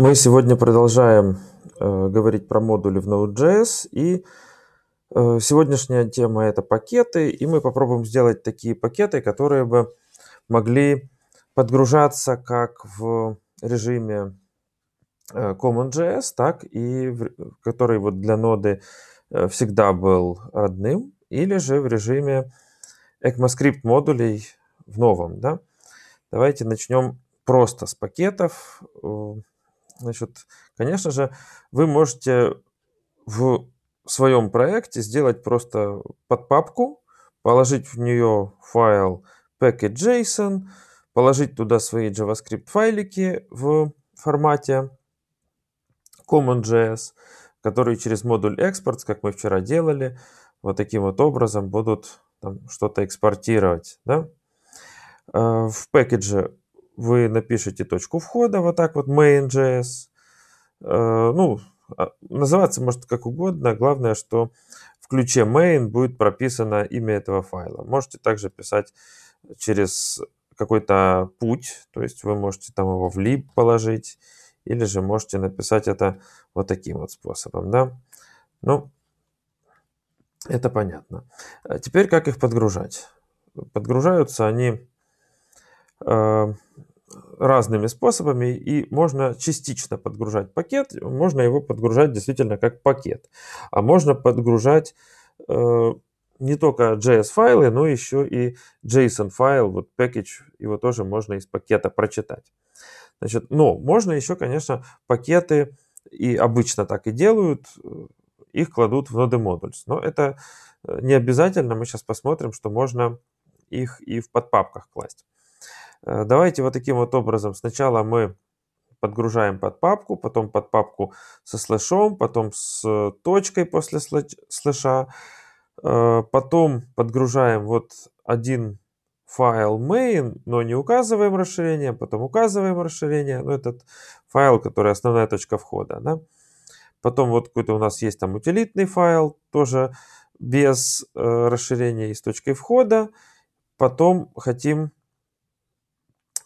Мы сегодня продолжаем э, говорить про модули в Node.js, и э, сегодняшняя тема это пакеты, и мы попробуем сделать такие пакеты, которые бы могли подгружаться как в режиме э, CommonJS, так и в, который вот для ноды э, всегда был родным, или же в режиме ECMAScript модулей в новом, да. Давайте начнем просто с пакетов. Э, Значит, конечно же, вы можете в своем проекте сделать просто под папку, положить в нее файл package.json, положить туда свои JavaScript файлики в формате CommonJS, которые через модуль экспорт, как мы вчера делали, вот таким вот образом будут что-то экспортировать. Да? Э, в пакетже вы напишите точку входа, вот так вот, main.js. Э, ну, а, называться может как угодно. Главное, что в ключе main будет прописано имя этого файла. Можете также писать через какой-то путь, то есть вы можете там его в lib положить, или же можете написать это вот таким вот способом, да. Ну, это понятно. А теперь как их подгружать? Подгружаются они э, разными способами и можно частично подгружать пакет, можно его подгружать действительно как пакет, а можно подгружать э, не только JS файлы, но еще и JSON файл, вот package, его тоже можно из пакета прочитать. Значит, но можно еще, конечно, пакеты, и обычно так и делают, э, их кладут в ноды modules. Но это э, не обязательно, мы сейчас посмотрим, что можно их и в подпапках класть. Э, давайте вот таким вот образом. Сначала мы подгружаем под папку, потом под папку со слэшом, потом с э, точкой после слэша. Э, потом подгружаем вот один файл main, но не указываем расширение, потом указываем расширение, ну этот файл, который основная точка входа, да. Потом вот какой-то у нас есть там утилитный файл, тоже без расширения и с точкой входа. Потом хотим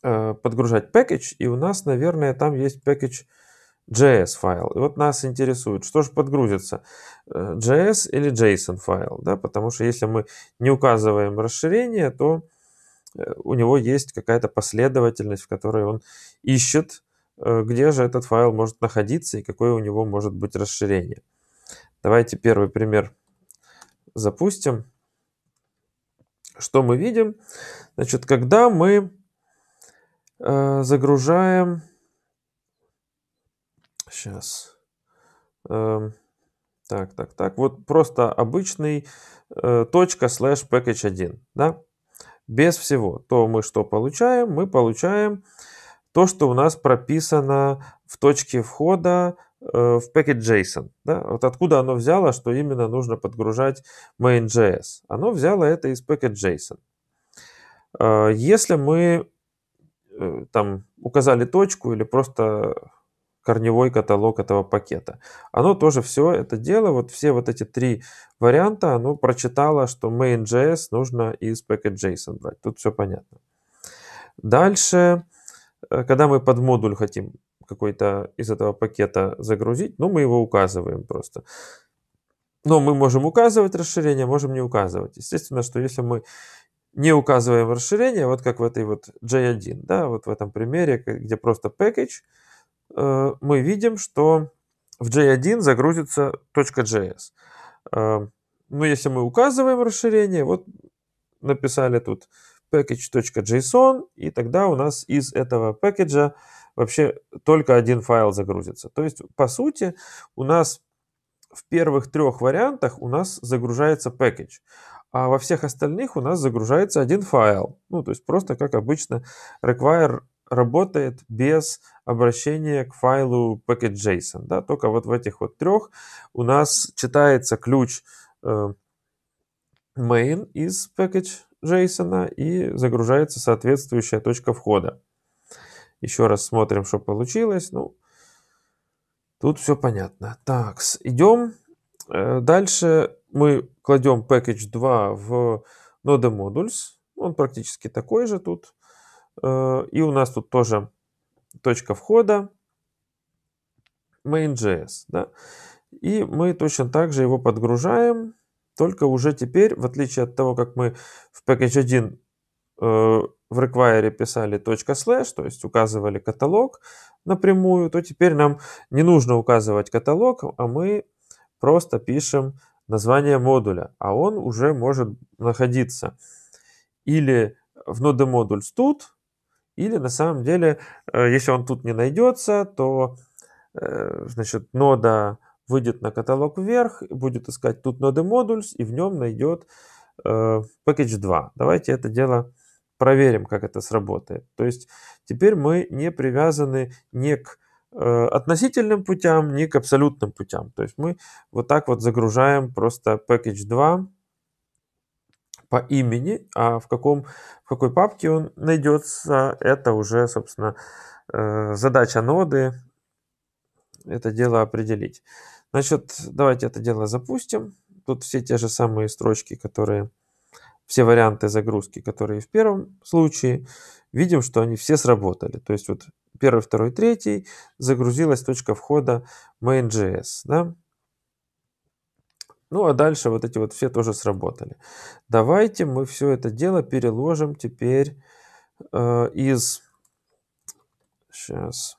Э, подгружать package, и у нас, наверное, там есть package JS файл. И вот нас интересует, что же подгрузится, э, JS или JSON файл, да, потому что если мы не указываем расширение, то э, у него есть какая-то последовательность, в которой он ищет, где же этот файл может находиться и какое у него может быть расширение. Давайте первый пример запустим. Что мы видим? Значит, когда мы Э, загружаем. Сейчас. Эм, так, так, так. Вот просто обычный э, точка слэш package 1. Да? Без всего. То мы что получаем? Мы получаем то, что у нас прописано в точке входа э, в package.json. Да? Вот откуда оно взяло, что именно нужно подгружать main.js. Оно взяло это из пакет JSON. Если мы Э, там указали точку или просто корневой каталог этого пакета. Оно тоже все это дело, вот все вот эти три варианта, оно прочитало, что main.js нужно из package.json брать. Тут все понятно. Дальше, э, когда мы под модуль хотим какой-то из этого пакета загрузить, ну, мы его указываем просто. Но мы можем указывать расширение, можем не указывать. Естественно, что если мы не указываем расширение, вот как в этой вот J1, да, вот в этом примере, где просто package, э, мы видим, что в J1 загрузится .js. Э, Но ну, если мы указываем расширение, вот написали тут package.json, и тогда у нас из этого пакетжа вообще только один файл загрузится. То есть, по сути, у нас в первых трех вариантах у нас загружается package а во всех остальных у нас загружается один файл. Ну, то есть просто, как обычно, require работает без обращения к файлу package.json. Да? Только вот в этих вот трех у нас читается ключ э, main из package.json и загружается соответствующая точка входа. Еще раз смотрим, что получилось. Ну, тут все понятно. Так, идем э, дальше мы кладем package 2 в Node Modules, он практически такой же тут. Э, и у нас тут тоже точка входа main.js. Да? И мы точно так же его подгружаем, только уже теперь, в отличие от того, как мы в package 1 э, в require писали .slash, то есть указывали каталог напрямую, то теперь нам не нужно указывать каталог, а мы просто пишем название модуля, а он уже может находиться или в ноды модуль тут, или на самом деле, э, если он тут не найдется, то э, значит, нода выйдет на каталог вверх, будет искать тут ноды модульс и в нем найдет package э, 2. Давайте это дело проверим, как это сработает. То есть теперь мы не привязаны ни к Э, относительным путям, ни к абсолютным путям. То есть мы вот так вот загружаем просто package 2 по имени, а в, каком, в какой папке он найдется, это уже, собственно, э, задача ноды это дело определить. Значит, давайте это дело запустим. Тут все те же самые строчки, которые все варианты загрузки, которые в первом случае, видим, что они все сработали. То есть вот первый, второй, третий, загрузилась точка входа main.js. Да? Ну а дальше вот эти вот все тоже сработали. Давайте мы все это дело переложим теперь э, из... Сейчас.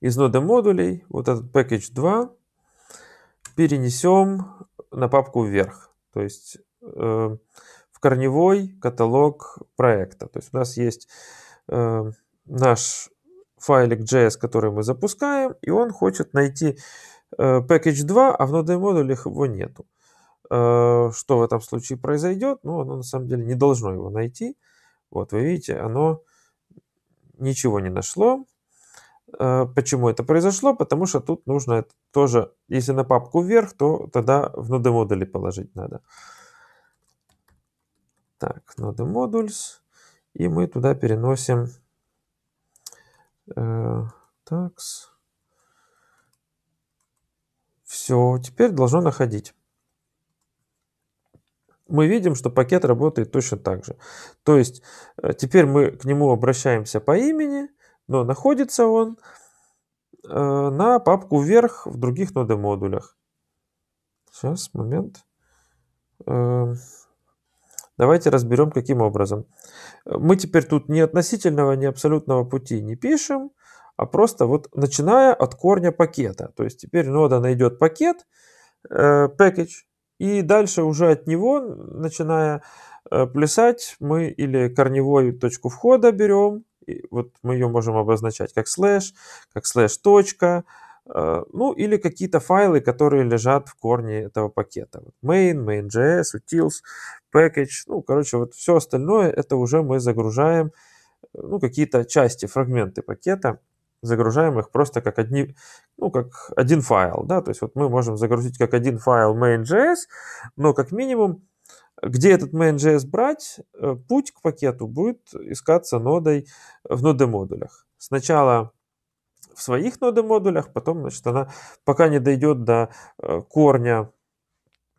Из ноды модулей, вот этот package 2, перенесем на папку вверх. То есть... Э, корневой каталог проекта. То есть у нас есть Э, наш файлик JS, который мы запускаем, и он хочет найти package э, 2, а в Node модулях его нету. Э, что в этом случае произойдет? Ну, оно на самом деле не должно его найти. Вот вы видите, оно ничего не нашло. Почему это произошло? Потому что тут нужно тоже, если на папку вверх, то тогда в Node модуле положить надо. Так, Node modules. И мы туда переносим э, такс. Все, теперь должно находить. Мы видим, что пакет работает точно так же. То есть э, теперь мы к нему обращаемся по имени, но находится он э, на папку вверх в других нодомодулях. Сейчас, момент. Э, Давайте разберем, каким образом. Мы теперь тут ни относительного, ни абсолютного пути не пишем, а просто вот начиная от корня пакета. То есть теперь нода найдет пакет, э, package, и дальше уже от него, начиная э, плясать, мы или корневую точку входа берем, вот мы ее можем обозначать как слэш, как слэш точка, э, ну или какие-то файлы, которые лежат в корне этого пакета. Main, main.js, utils package, ну, короче, вот все остальное, это уже мы загружаем, э, ну, какие-то части, фрагменты пакета, загружаем их просто как одни, ну, как один файл, да, то есть вот мы можем загрузить как один файл main.js, но как минимум, где этот main.js брать, э, путь к пакету будет искаться нодой в ноды модулях. Сначала в своих ноды модулях, потом, значит, она пока не дойдет до э, корня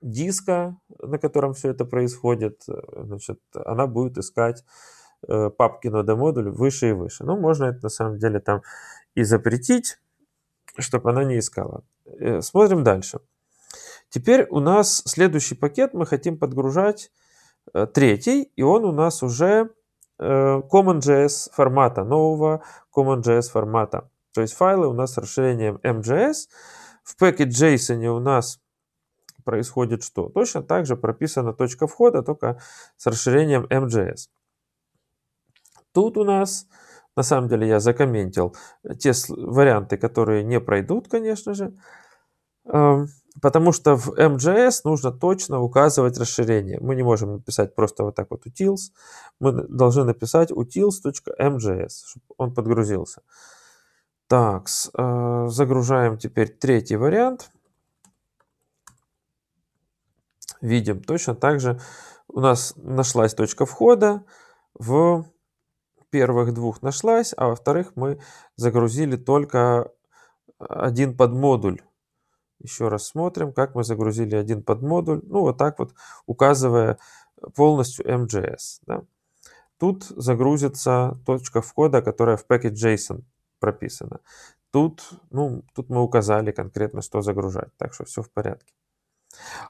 диска, на котором все это происходит, э, значит, она будет искать э, папки нода модуль выше и выше. Ну, можно это на самом деле там и запретить, чтобы она не искала. Э, смотрим дальше. Теперь у нас следующий пакет мы хотим подгружать третий, и он у нас уже CommonJS формата, нового CommonJS формата. То есть файлы у нас с расширением MJS. В пакет package.json у нас происходит что? Точно так же прописана точка входа, только с расширением MJS. Тут у нас, на самом деле я закомментил те варианты, которые не пройдут, конечно же, эм, потому что в MJS нужно точно указывать расширение. Мы не можем написать просто вот так вот utils, мы должны написать utils.mjs, чтобы он подгрузился. Так, э, загружаем теперь третий вариант – видим точно так же у нас нашлась точка входа, в первых двух нашлась, а во-вторых мы загрузили только один подмодуль. Еще раз смотрим, как мы загрузили один подмодуль. Ну, вот так вот, указывая полностью mjs Да. Тут загрузится точка входа, которая в пакет json прописана. Тут, ну, тут мы указали конкретно, что загружать, так что все в порядке.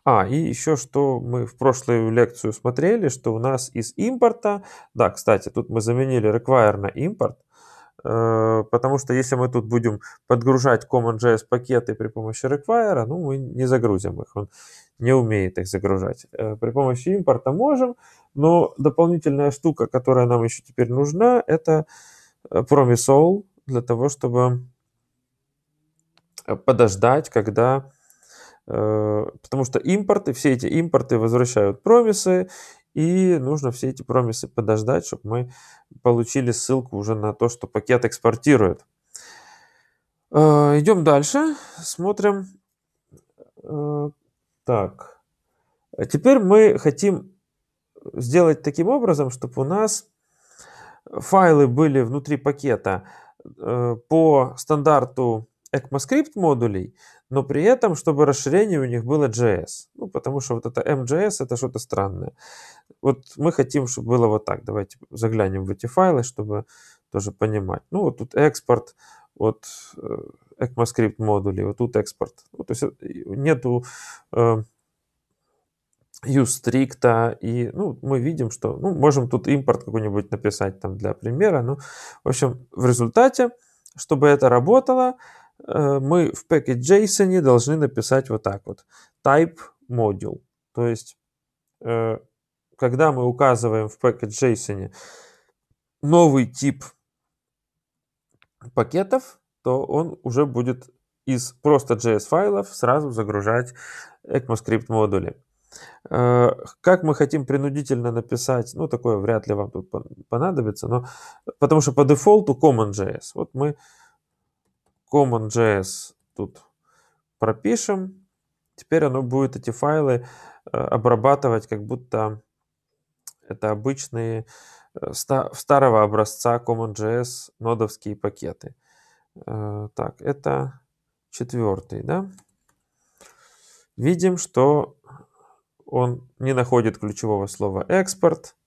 А, и еще что мы в прошлую лекцию смотрели, что у нас из импорта, да, кстати, тут мы заменили require на импорт, э, потому что если мы тут будем подгружать CommonJS пакеты при помощи require, ну, мы не загрузим их, он не умеет их загружать. Э, при помощи импорта можем, но дополнительная штука, которая нам еще теперь нужна, это Promisol э, для того, чтобы подождать, когда Э, потому что импорты, все эти импорты возвращают промисы, и нужно все эти промисы подождать, чтобы мы получили ссылку уже на то, что пакет экспортирует. Э, идем дальше, смотрим. Э, так, теперь мы хотим сделать таким образом, чтобы у нас файлы были внутри пакета по стандарту ECMAScript модулей, но при этом, чтобы расширение у них было JS. Ну, потому что вот это MJS это что-то странное. Вот мы хотим, чтобы было вот так. Давайте заглянем в эти файлы, чтобы тоже понимать. Ну, вот тут экспорт от э, ECMAScript модулей, вот тут экспорт. Ну, то есть э, нету э, USTRICT, и ну, мы видим, что ну, можем тут импорт какой-нибудь написать там для примера. Ну, в общем, в результате, чтобы это работало, Э, мы в package.json должны написать вот так вот. Type module. То есть, э, когда мы указываем в package.json новый тип пакетов, то он уже будет из просто JS файлов сразу загружать ECMAScript модули. Э, как мы хотим принудительно написать, ну такое вряд ли вам тут понадобится, но потому что по дефолту CommonJS. Вот мы Common.js тут пропишем. Теперь оно будет эти файлы э, обрабатывать, как будто это обычные э, старого образца Common.js нодовские пакеты. Э, так, это четвертый, да? Видим, что он не находит ключевого слова экспорт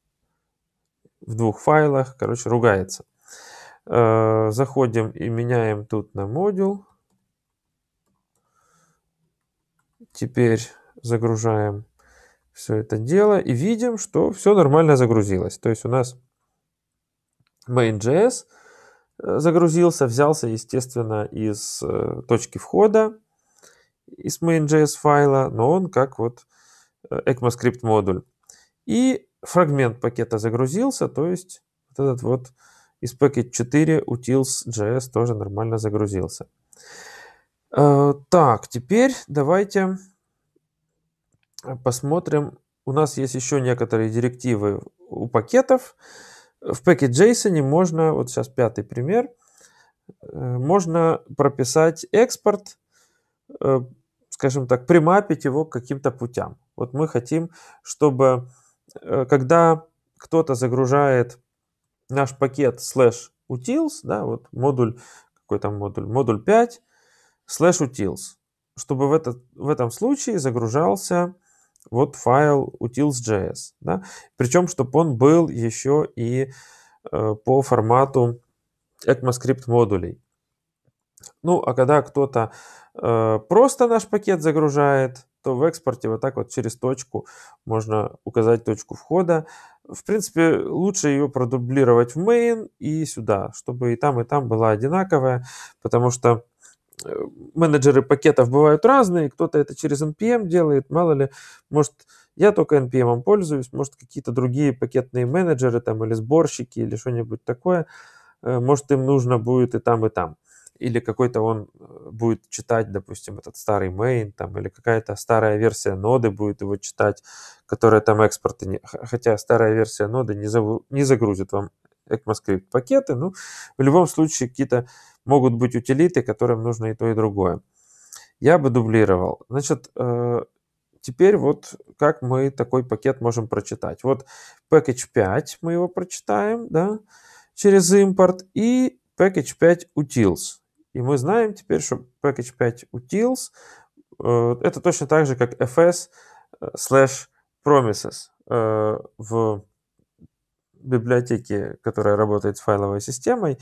в двух файлах, короче, ругается. Э, заходим и меняем тут на модуль Теперь загружаем все это дело и видим, что все нормально загрузилось. То есть у нас main.js э, загрузился, взялся, естественно, из э, точки входа, из main.js файла, но он как вот ECMAScript модуль. И фрагмент пакета загрузился, то есть вот этот вот из Package 4 utils.js тоже нормально загрузился. Э, так, теперь давайте э, посмотрим. У нас есть еще некоторые директивы у пакетов. В package.json можно, вот сейчас пятый пример, э, можно прописать экспорт, скажем так, примапить его к каким-то путям. Вот мы хотим, чтобы когда кто-то загружает наш пакет slash utils, да, вот модуль, какой там модуль, модуль 5, slash utils, чтобы в, этот, в этом случае загружался вот файл utils.js, да, причем, чтобы он был еще и э, по формату ECMAScript модулей. Ну, а когда кто-то э, просто наш пакет загружает, то в экспорте вот так вот через точку можно указать точку входа. В принципе, лучше ее продублировать в main и сюда, чтобы и там, и там была одинаковая, потому что э, менеджеры пакетов бывают разные, кто-то это через NPM делает, мало ли, может, я только NPM пользуюсь, может, какие-то другие пакетные менеджеры там или сборщики или что-нибудь такое, э, может, им нужно будет и там, и там или какой-то он э, будет читать, допустим, этот старый main, там, или какая-то старая версия ноды будет его читать, которая там экспорты, не... хотя старая версия ноды не, зав... не загрузит вам ECMAScript пакеты, ну, в любом случае какие-то могут быть утилиты, которым нужно и то, и другое. Я бы дублировал. Значит, э, теперь вот как мы такой пакет можем прочитать. Вот package 5 мы его прочитаем, да, через импорт, и package 5 utils. И мы знаем теперь, что package 5 utils э, это точно так же, как fs slash э, promises э, в библиотеке, которая работает с файловой системой.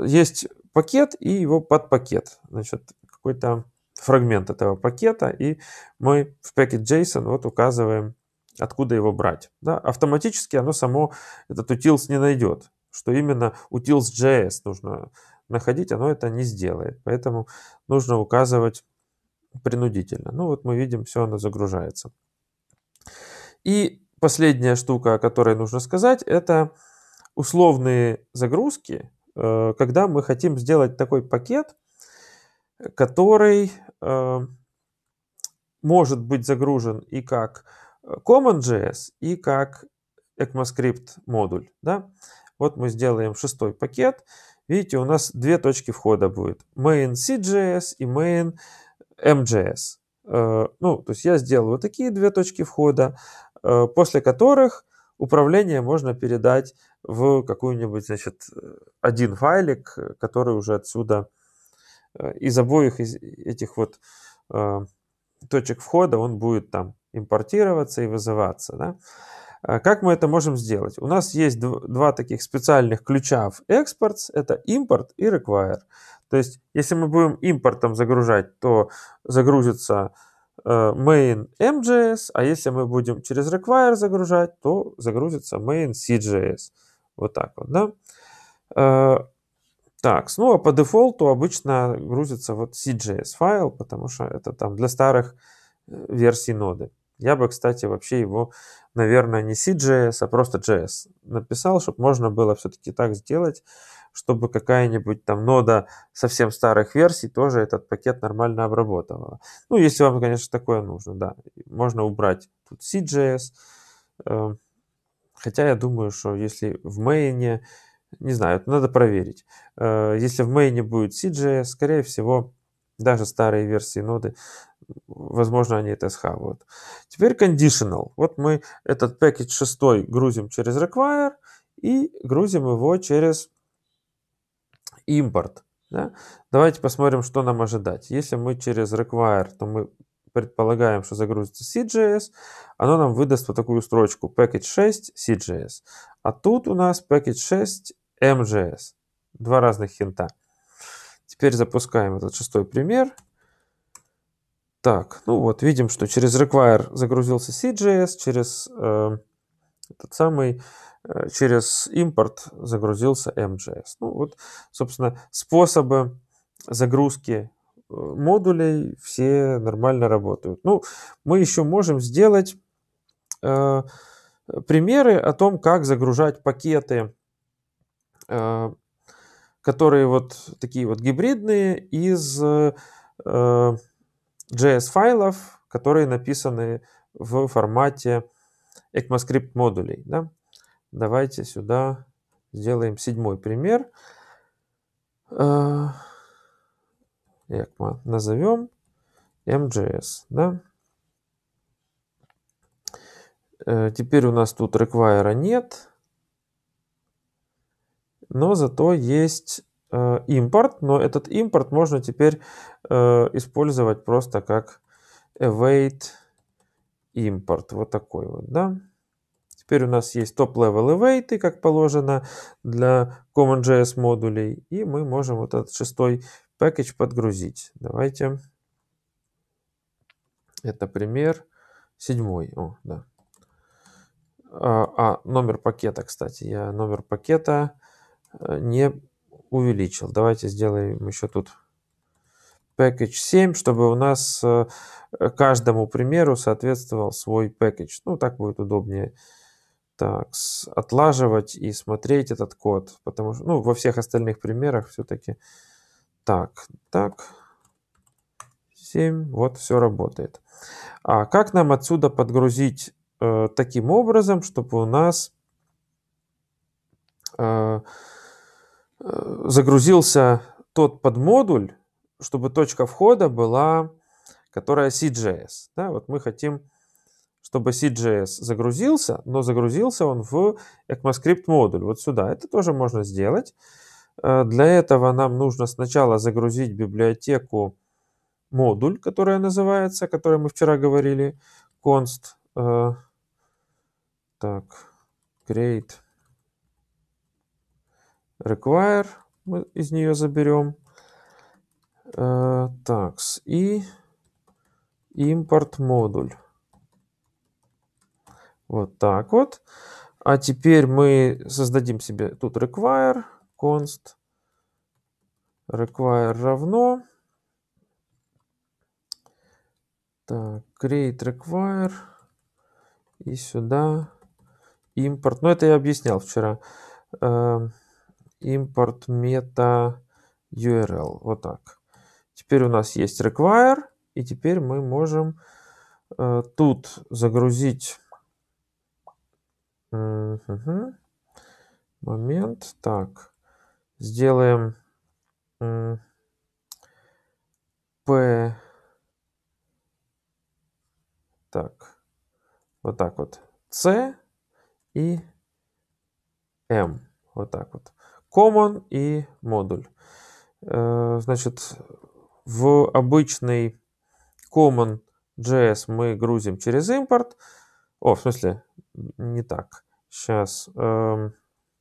Есть пакет и его подпакет. Значит, какой-то фрагмент этого пакета, и мы в package.json вот указываем, откуда его брать. Да? Автоматически оно само этот utils не найдет, что именно utils.js нужно находить, оно это не сделает. Поэтому нужно указывать принудительно. Ну вот мы видим, все оно загружается. И последняя штука, о которой нужно сказать, это условные загрузки, э, когда мы хотим сделать такой пакет, который э, может быть загружен и как CommonJS, и как ECMAScript модуль. Да? Вот мы сделаем шестой пакет, Видите, у нас две точки входа будет. Main CJS и main MJS. Э, ну, то есть я сделал вот такие две точки входа, э, после которых управление можно передать в какую-нибудь, значит, один файлик, который уже отсюда э, из обоих из этих вот точек входа он будет там импортироваться и вызываться, да. А как мы это можем сделать? У нас есть два таких специальных ключа в Exports. Это Import и Require. То есть, если мы будем импортом загружать, то загрузится э, main mjs, а если мы будем через require загружать, то загрузится main cjs. Вот так вот, да? Э, так, ну а по дефолту обычно грузится вот CJS файл, потому что это там для старых э, версий ноды. Я бы, кстати, вообще его, наверное, не CJS, а просто JS написал, чтобы можно было все-таки так сделать, чтобы какая-нибудь там нода совсем старых версий тоже этот пакет нормально обработала. Ну, если вам, конечно, такое нужно, да. Можно убрать тут CJS. Эм, хотя я думаю, что если в мейне, не знаю, это надо проверить. Э, если в мейне будет CJS, скорее всего, даже старые версии ноды, возможно, они это схавают. Теперь conditional. Вот мы этот пакет 6 грузим через require и грузим его через импорт. Да? Давайте посмотрим, что нам ожидать. Если мы через require, то мы предполагаем, что загрузится CJS, оно нам выдаст вот такую строчку package 6 CJS. А тут у нас package 6 MJS. Два разных хинта. Теперь запускаем этот шестой пример. Так, ну вот, видим, что через require загрузился CJS, через э, этот самый, э, через импорт загрузился MJS. Ну вот, собственно, способы загрузки э, модулей все нормально работают. Ну, мы еще можем сделать э, примеры о том, как загружать пакеты э, которые вот такие вот гибридные из э, э, JS-файлов, которые написаны в формате ECMAScript модулей. Да? Давайте сюда сделаем седьмой пример. Э, ECMA назовем MJS. Да? Теперь у нас тут require нет но зато есть э, импорт, но этот импорт можно теперь э, использовать просто как await импорт, вот такой вот, да. Теперь у нас есть топ-level await, как положено для CommonJS модулей, и мы можем вот этот шестой пакет подгрузить. Давайте, это пример седьмой, о, да. А, а номер пакета, кстати, я номер пакета Э, не увеличил. Давайте сделаем еще тут package 7, чтобы у нас э, каждому примеру соответствовал свой package. Ну, так будет удобнее так, отлаживать и смотреть этот код, потому что, ну, во всех остальных примерах все-таки так, так, 7, вот все работает. А как нам отсюда подгрузить э, таким образом, чтобы у нас э, загрузился тот подмодуль, чтобы точка входа была, которая CJS. Да, вот мы хотим, чтобы CJS загрузился, но загрузился он в ECMAScript модуль, вот сюда. Это тоже можно сделать. Э, для этого нам нужно сначала загрузить библиотеку модуль, которая называется, о которой мы вчера говорили, const, э, так, create require мы из нее заберем. Э, такс. И импорт модуль. Вот так вот. А теперь мы создадим себе тут require const require равно так create require и сюда импорт. Но ну, это я объяснял вчера. Эм, import meta URL. Вот так. Теперь у нас есть require, и теперь мы можем э, тут загрузить угу. момент. Так, сделаем э, p. Так, вот так вот. c и m. Вот так вот common и модуль. Э, значит, в обычный common JS мы грузим через импорт. О, в смысле, не так. Сейчас. Эм,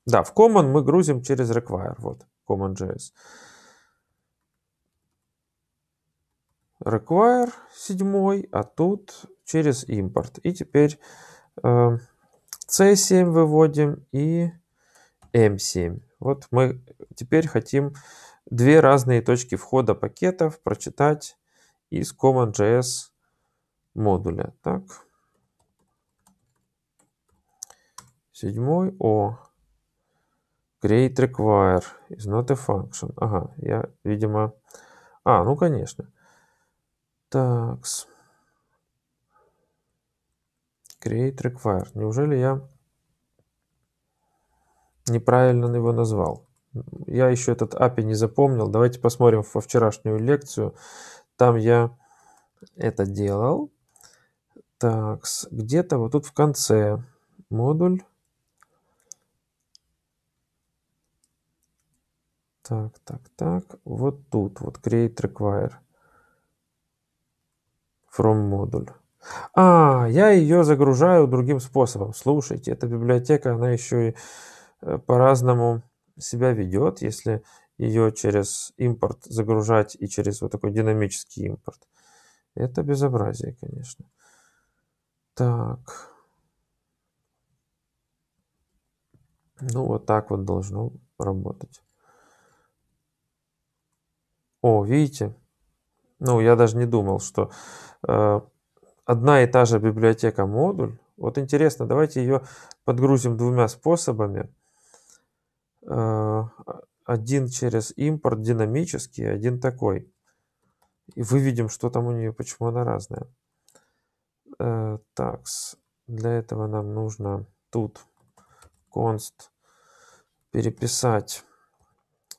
да, в common мы грузим через require. Вот, common.js. Require 7, а тут через импорт. И теперь эм, C7 выводим и M7. Вот мы теперь хотим две разные точки входа пакетов прочитать из Common.js модуля. Так. Седьмой О. Create require is not a function. Ага, я, видимо... А, ну, конечно. Так, Create require. Неужели я неправильно его назвал. Я еще этот API а не запомнил. Давайте посмотрим во вчерашнюю лекцию. Там я это делал. Так, где-то вот тут в конце модуль. Так, так, так. Вот тут, вот create require from модуль. А, я ее загружаю другим способом. Слушайте, эта библиотека, она еще и Э, по-разному себя ведет, если ее через импорт загружать и через вот такой динамический импорт. Это безобразие, конечно. Так. Ну, вот так вот должно работать. О, видите? Ну, я даже не думал, что э, одна и та же библиотека модуль. Вот интересно, давайте ее подгрузим двумя способами. А, один через импорт динамический, один такой. И вы видим, что там у нее, почему она разная. Э, так, для этого нам нужно тут const переписать.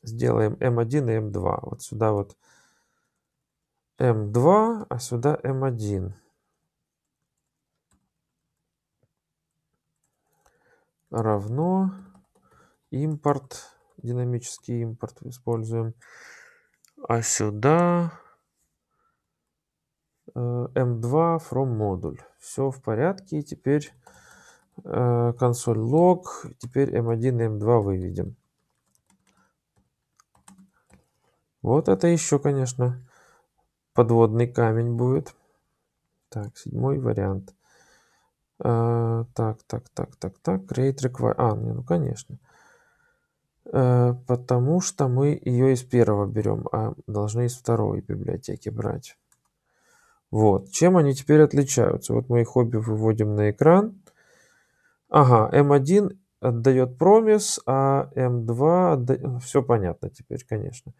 Сделаем m1 эм и m2. Эм вот сюда вот m2, эм а сюда m1. Равно импорт, динамический импорт используем. А сюда m2 from модуль. Все в порядке. И теперь консоль log. Теперь m1 и m2 выведем. Вот это еще, конечно, подводный камень будет. Так, седьмой вариант. Так, так, так, так, так. Create require. А, не, ну конечно. Э, потому что мы ее из первого берем, а должны из второй библиотеки брать. Вот. Чем они теперь отличаются? Вот мы их обе выводим на экран. Ага, M1 эм отдает промис, а M2 эм отдает... Ну, Все понятно теперь, конечно.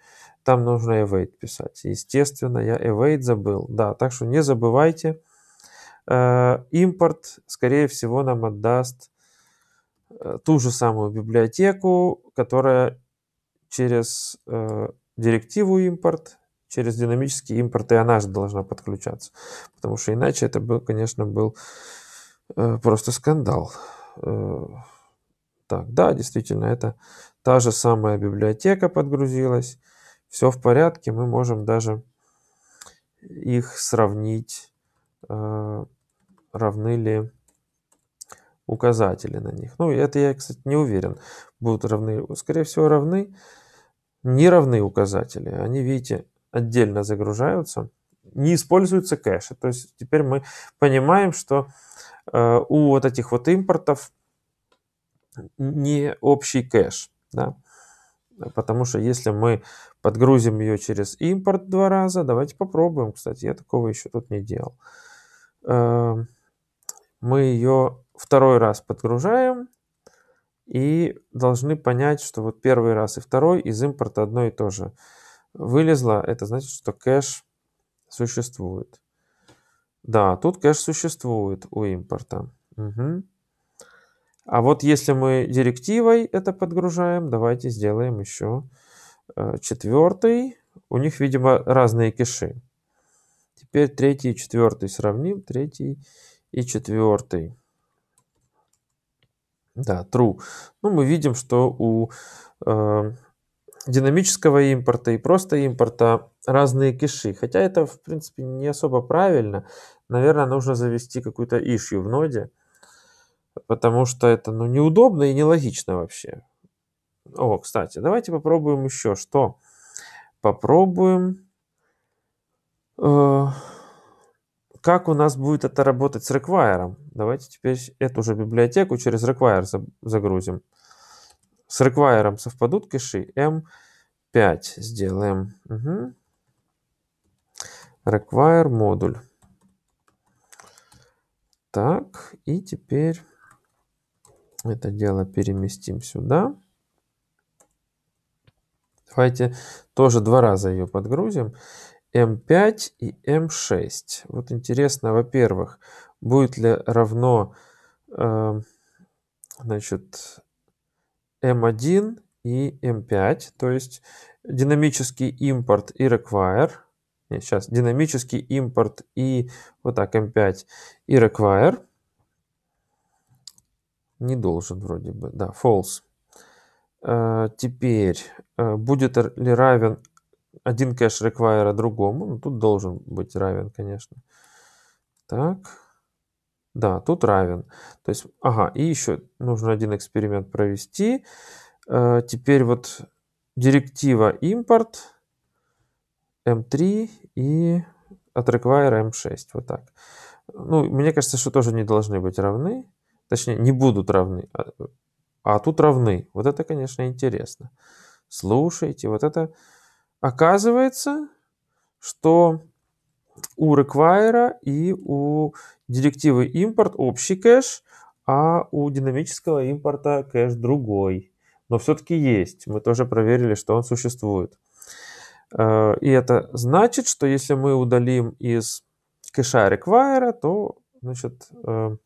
Там нужно await писать. Естественно, я await забыл. Да, так что не забывайте. Э, импорт, скорее всего, нам отдаст Э, ту же самую библиотеку, которая через э, директиву импорт, через динамический импорт и она же должна подключаться. Потому что иначе это был, конечно, был э, просто скандал. Э, так, да, действительно, это та же самая библиотека подгрузилась. Все в порядке, мы можем даже их сравнить, э, равны ли указатели на них. Ну, это я, кстати, не уверен. Будут равны, скорее всего, равны. Не равны указатели. Они, видите, отдельно загружаются. Не используются кэши. То есть теперь мы понимаем, что э, у вот этих вот импортов не общий кэш. Да? Потому что если мы подгрузим ее через импорт два раза, давайте попробуем, кстати, я такого еще тут не делал. Э, мы ее Второй раз подгружаем и должны понять, что вот первый раз и второй из импорта одно и то же вылезло. Это значит, что кэш существует. Да, тут кэш существует у импорта. Угу. А вот если мы директивой это подгружаем, давайте сделаем еще э, четвертый. У них, видимо, разные кэши. Теперь третий и четвертый сравним. Третий и четвертый. Да, true. Ну, мы видим, что у э, динамического импорта и просто импорта разные киши. Хотя это, в принципе, не особо правильно. Наверное, нужно завести какую-то issue в ноде, потому что это ну, неудобно и нелогично вообще. О, кстати, давайте попробуем еще что. Попробуем... Э, как у нас будет это работать с require? Давайте теперь эту же библиотеку через require загрузим. С require совпадут кэши? m5 сделаем. Угу. Require модуль. Так, и теперь это дело переместим сюда. Давайте тоже два раза ее подгрузим m5 и m6. Вот интересно, во-первых, будет ли равно э, значит, m1 и m5, то есть динамический импорт и require. Нет, сейчас, динамический импорт и вот так m5 и require. Не должен вроде бы, да, false. Э, теперь, э, будет ли равен один кэш реквайра другому. Ну, тут должен быть равен, конечно. Так. Да, тут равен. То есть, ага, и еще нужно один эксперимент провести. Э, теперь вот директива импорт m3 эм и от require m6. Эм вот так. Ну, мне кажется, что тоже не должны быть равны. Точнее, не будут равны. А, а тут равны. Вот это, конечно, интересно. Слушайте, вот это Оказывается, что у require и у директивы импорт общий кэш, а у динамического импорта кэш другой. Но все-таки есть. Мы тоже проверили, что он существует. Э, и это значит, что если мы удалим из кэша require, то значит, э,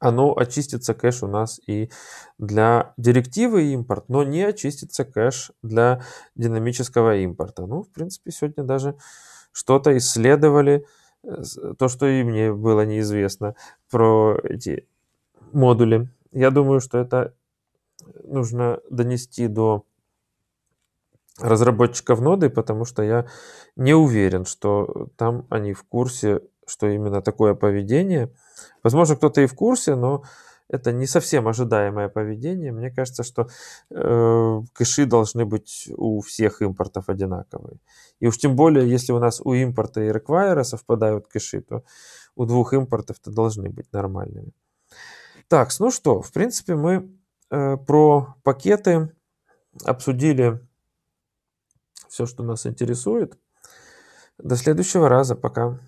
оно очистится кэш у нас и для директивы импорт, но не очистится кэш для динамического импорта. Ну, в принципе, сегодня даже что-то исследовали, то, что и мне было неизвестно про эти модули. Я думаю, что это нужно донести до разработчиков ноды, потому что я не уверен, что там они в курсе, что именно такое поведение – Возможно, кто-то и в курсе, но это не совсем ожидаемое поведение. Мне кажется, что э, кэши должны быть у всех импортов одинаковые. И уж тем более, если у нас у импорта и реквайера совпадают кэши, то у двух импортов-то должны быть нормальными. Так, ну что, в принципе, мы э, про пакеты обсудили все, что нас интересует. До следующего раза. Пока.